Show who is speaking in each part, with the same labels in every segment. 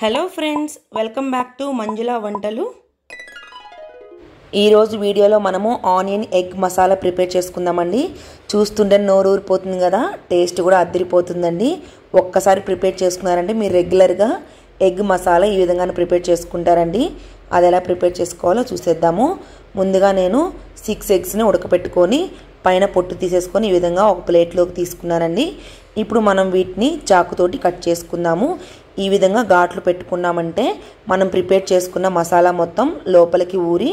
Speaker 1: hello friends welcome back to Manjula వంటలు ఈరోజు వీడియోలో మనము ఆనియన్ ఎగ్ మసాలా ప్రిపేర్ చేసుకుందామండి చూస్తుంటే నోరు ఊరిపోతుంది కదా టేస్ట్ కూడా అద్దరిపోతుందండి ఒక్కసారి ప్రిపేర్ చేసుకున్నారంటే మీరు రెగ్యులర్గా ఎగ్ మసాలా ఈ విధంగా ప్రిపేర్ చేసుకుంటారండి అది ఎలా ప్రిపేర్ చేసుకోవాలో చూసేద్దాము ముందుగా నేను సిక్స్ ఎగ్స్ని ఉడకపెట్టుకొని పైన పొట్టు తీసేసుకొని ఈ విధంగా ఒక ప్లేట్లోకి తీసుకున్నానండి ఇప్పుడు మనం వీటిని చాకుతోటి కట్ చేసుకుందాము ఈ విధంగా ఘాట్లు పెట్టుకున్నామంటే మనం ప్రిపేర్ చేసుకున్న మసాలా మొత్తం లోపలికి ఊరి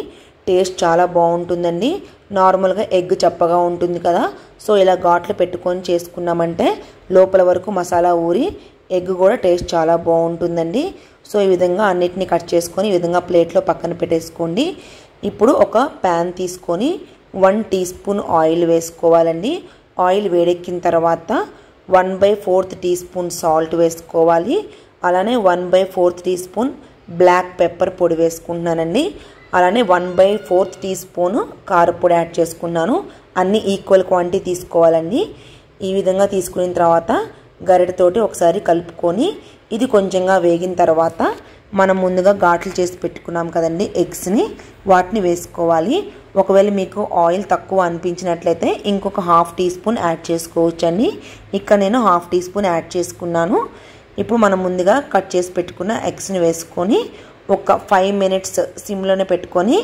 Speaker 1: టేస్ట్ చాలా బాగుంటుందండి నార్మల్గా ఎగ్ చప్పగా ఉంటుంది కదా సో ఇలా ఘాట్లు పెట్టుకొని చేసుకున్నామంటే లోపల వరకు మసాలా ఊరి ఎగ్ కూడా టేస్ట్ చాలా బాగుంటుందండి సో ఈ విధంగా అన్నిటిని కట్ చేసుకొని ఈ విధంగా ప్లేట్లో పక్కన పెట్టేసుకోండి ఇప్పుడు ఒక ప్యాన్ తీసుకొని వన్ టీ స్పూన్ ఆయిల్ వేసుకోవాలండి ఆయిల్ వేడెక్కిన తర్వాత one by fourth teaspoon salt వేసుకోవాలి అలానే one by fourth teaspoon black pepper పొడి వేసుకుంటున్నానండి అలానే one by fourth teaspoon కారపొడి యాడ్ చేసుకున్నాను అన్ని ఈక్వల్ క్వాంటిటీ తీసుకోవాలండి ఈ విధంగా తీసుకున్న తర్వాత గరిటతోటి ఒకసారి కలుపుకొని ఇది కొంచెంగా వేగిన తర్వాత మనం ముందుగా ఘాట్లు చేసి పెట్టుకున్నాం కదండి ఎగ్స్ని వాటిని వేసుకోవాలి ఒకవేళ మీకు ఆయిల్ తక్కువ అనిపించినట్లయితే ఇంకొక హాఫ్ టీ స్పూన్ యాడ్ చేసుకోవచ్చండి ఇక్కడ నేను హాఫ్ టీ స్పూన్ యాడ్ చేసుకున్నాను ఇప్పుడు మనం ముందుగా కట్ చేసి పెట్టుకున్న ఎగ్స్ని వేసుకొని ఒక ఫైవ్ మినిట్స్ సిమ్లోనే పెట్టుకొని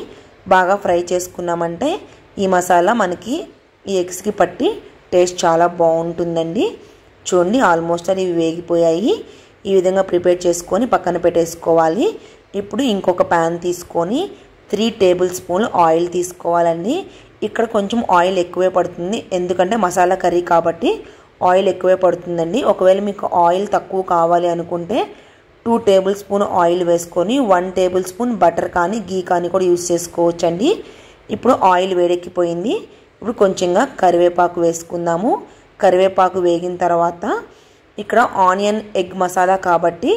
Speaker 1: బాగా ఫ్రై చేసుకున్నామంటే ఈ మసాలా మనకి ఈ ఎగ్స్కి పట్టి టేస్ట్ చాలా బాగుంటుందండి చూడండి ఆల్మోస్ట్ అది వేగిపోయాయి ఈ విధంగా ప్రిపేర్ చేసుకొని పక్కన పెట్టేసుకోవాలి ఇప్పుడు ఇంకొక ప్యాన్ తీసుకొని త్రీ టేబుల్ స్పూన్ ఆయిల్ తీసుకోవాలండి ఇక్కడ కొంచెం ఆయిల్ ఎక్కువే పడుతుంది ఎందుకంటే మసాలా కర్రీ కాబట్టి ఆయిల్ ఎక్కువే పడుతుందండి ఒకవేళ మీకు ఆయిల్ తక్కువ కావాలి అనుకుంటే టూ టేబుల్ స్పూన్ ఆయిల్ వేసుకొని వన్ టేబుల్ స్పూన్ బటర్ కానీ గీ కానీ కూడా యూస్ చేసుకోవచ్చండి ఇప్పుడు ఆయిల్ వేడెక్కిపోయింది ఇప్పుడు కొంచెంగా కరివేపాకు వేసుకుందాము కరివేపాకు వేగిన తర్వాత ఇక్కడ ఆనియన్ ఎగ్ మసాలా కాబట్టి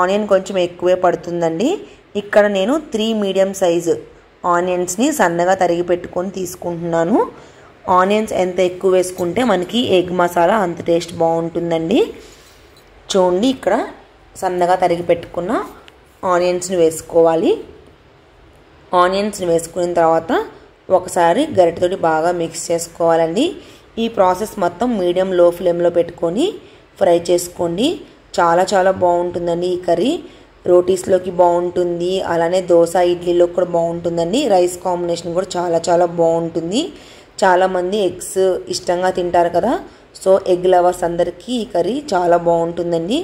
Speaker 1: ఆనియన్ కొంచెం ఎక్కువే పడుతుందండి ఇక్కడ నేను త్రీ మీడియం సైజు ఆనియన్స్ని సన్నగా తరిగి పెట్టుకొని తీసుకుంటున్నాను ఆనియన్స్ ఎంత ఎక్కువ వేసుకుంటే మనకి ఎగ్ మసాలా అంత టేస్ట్ బాగుంటుందండి చూడండి ఇక్కడ సన్నగా తరిగి పెట్టుకున్న ఆనియన్స్ని వేసుకోవాలి ఆనియన్స్ని వేసుకున్న తర్వాత ఒకసారి గరిటతోటి బాగా మిక్స్ చేసుకోవాలండి ఈ ప్రాసెస్ మొత్తం మీడియం లో ఫ్లేమ్లో పెట్టుకొని ఫ్రై చేసుకోండి చాలా చాలా బాగుంటుందండి ఈ కర్రీ రోటీస్లోకి బాగుంటుంది అలానే దోశ ఇడ్లీలో కూడా బాగుంటుందండి రైస్ కాంబినేషన్ కూడా చాలా చాలా బాగుంటుంది చాలామంది ఎగ్స్ ఇష్టంగా తింటారు కదా సో ఎగ్ లవర్స్ అందరికీ ఈ కర్రీ చాలా బాగుంటుందండి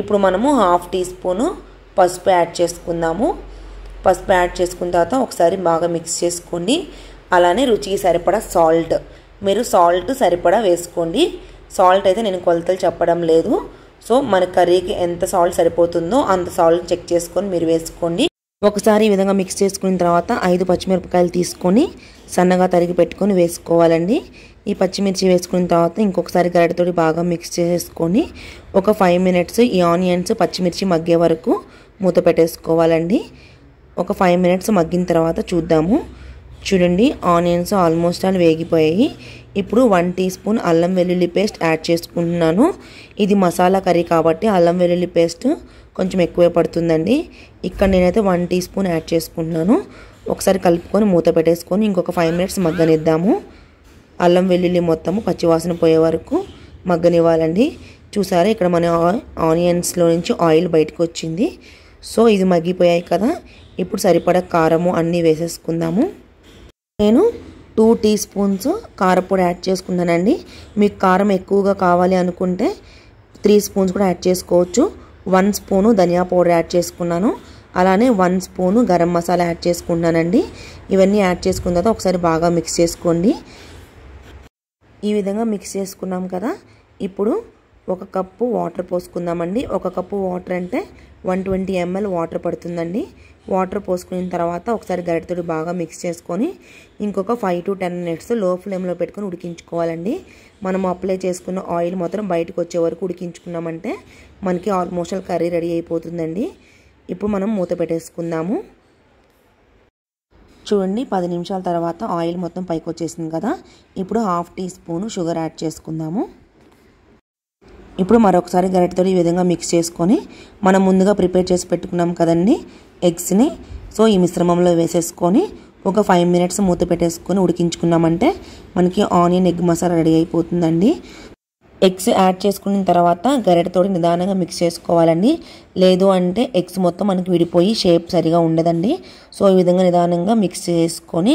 Speaker 1: ఇప్పుడు మనము హాఫ్ టీ స్పూను పసుపు యాడ్ చేసుకుందాము పసుపు యాడ్ చేసుకున్న తర్వాత ఒకసారి బాగా మిక్స్ చేసుకోండి అలానే రుచికి సరిపడా సాల్ట్ మీరు సాల్ట్ సరిపడా వేసుకోండి సాల్ట్ అయితే నేను కొలతలు చెప్పడం లేదు సో మన కర్రీకి ఎంత సాల్ట్ సరిపోతుందో అంత సాల్ట్ చెక్ చేసుకొని మీరు వేసుకోండి ఒకసారి ఈ విధంగా మిక్స్ చేసుకున్న తర్వాత ఐదు పచ్చిమిరపకాయలు తీసుకొని సన్నగా తరిగి పెట్టుకొని వేసుకోవాలండి ఈ పచ్చిమిర్చి వేసుకున్న తర్వాత ఇంకొకసారి గరిటతోటి బాగా మిక్స్ చేసుకొని ఒక ఫైవ్ మినిట్స్ ఈ ఆనియన్స్ పచ్చిమిర్చి మగ్గే వరకు మూత పెట్టేసుకోవాలండి ఒక ఫైవ్ మినిట్స్ మగ్గిన తర్వాత చూద్దాము చూడండి ఆనియన్స్ ఆల్మోస్ట్ ఆల్ వేగిపోయాయి ఇప్పుడు వన్ టీ స్పూన్ అల్లం వెల్లుల్లి పేస్ట్ యాడ్ చేసుకుంటున్నాను ఇది మసాలా కర్రీ కాబట్టి అల్లం వెల్లుల్లి పేస్ట్ కొంచెం ఎక్కువే పడుతుందండి ఇక్కడ నేనైతే వన్ టీ స్పూన్ యాడ్ చేసుకుంటున్నాను ఒకసారి కలుపుకొని మూత పెట్టేసుకొని ఇంకొక ఫైవ్ మినిట్స్ మగ్గనిద్దాము అల్లం వెల్లుల్లి మొత్తము పచ్చివాసన పోయే వరకు మగ్గనివ్వాలండి చూసారా ఇక్కడ మన ఆనియన్స్లో నుంచి ఆయిల్ బయటకు వచ్చింది సో ఇది మగ్గిపోయాయి కదా ఇప్పుడు సరిపడా కారము అన్నీ వేసేసుకుందాము నేను టూ టీ స్పూన్స్ కారపొడి యాడ్ చేసుకున్నానండి మీకు కారం ఎక్కువగా కావాలి అనుకుంటే త్రీ స్పూన్స్ కూడా యాడ్ చేసుకోవచ్చు వన్ స్పూను ధనియా పౌడర్ యాడ్ చేసుకున్నాను అలానే one spoon garam masala add చేసుకున్నానండి ఇవన్నీ యాడ్ చేసుకున్న తర్వాత ఒకసారి బాగా మిక్స్ చేసుకోండి ఈ విధంగా మిక్స్ చేసుకున్నాం కదా ఇప్పుడు ఒక కప్పు వాటర్ పోసుకుందామండి ఒక కప్పు వాటర్ అంటే వన్ ట్వంటీ ఎంఎల్ వాటర్ పడుతుందండి వాటర్ పోసుకున్న తర్వాత ఒకసారి గరిటతో బాగా మిక్స్ చేసుకొని ఇంకొక ఫైవ్ టు టెన్ మినిట్స్ లో ఫ్లేమ్లో పెట్టుకుని ఉడికించుకోవాలండి మనం అప్లై చేసుకున్న ఆయిల్ మాత్రం బయటకు వచ్చే వరకు ఉడికించుకున్నామంటే మనకి ఆల్మోస్ట్ కర్రీ రెడీ అయిపోతుందండి ఇప్పుడు మనం మూత పెట్టేసుకుందాము చూడండి పది నిమిషాల తర్వాత ఆయిల్ మొత్తం పైకి వచ్చేసింది కదా ఇప్పుడు half teaspoon sugar add చేసుకుందాము ఇప్పుడు మరొకసారి గరిటతో ఈ విధంగా మిక్స్ చేసుకొని మనం ముందుగా ప్రిపేర్ చేసి పెట్టుకున్నాం కదండి ఎగ్స్ని సో ఈ మిశ్రమంలో వేసేసుకొని ఒక ఫైవ్ మినిట్స్ మూత పెట్టేసుకొని ఉడికించుకున్నామంటే మనకి ఆనియన్ ఎగ్ మసాలా రెడీ అయిపోతుందండి ఎగ్స్ యాడ్ చేసుకున్న తర్వాత గరిటతోటి నిదానంగా మిక్స్ చేసుకోవాలండి లేదు అంటే ఎగ్స్ మొత్తం మనకి విడిపోయి షేప్ సరిగా ఉండదండి సో ఈ విధంగా నిదానంగా మిక్స్ చేసుకొని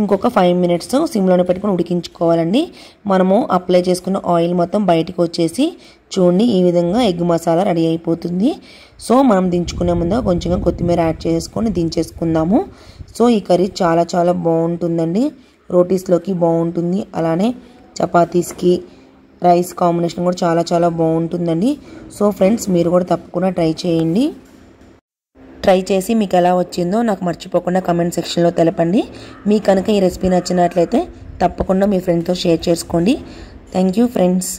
Speaker 1: ఇంకొక ఫైవ్ మినిట్స్ సిమ్లోనే పెట్టుకుని ఉడికించుకోవాలండి మనము అప్లై చేసుకున్న ఆయిల్ మొత్తం బయటకు వచ్చేసి చూడండి ఈ విధంగా ఎగ్ మసాలా రెడీ అయిపోతుంది సో మనం దించుకునే ముందు కొంచెంగా కొత్తిమీర యాడ్ చేసుకొని దించేసుకుందాము సో ఈ కర్రీ చాలా చాలా బాగుంటుందండి రోటీస్లోకి బాగుంటుంది అలానే చపాతీస్కి రైస్ కాంబినేషన్ కూడా చాలా చాలా బాగుంటుందండి సో ఫ్రెండ్స్ మీరు కూడా తప్పకుండా ట్రై చేయండి ట్రై చేసి మీకు ఎలా వచ్చిందో నాకు మర్చిపోకుండా కమెంట్ సెక్షన్లో తెలపండి మీకు కనుక ఈ రెసిపీ నచ్చినట్లయితే తప్పకుండా మీ ఫ్రెండ్తో షేర్ చేసుకోండి థ్యాంక్ యూ ఫ్రెండ్స్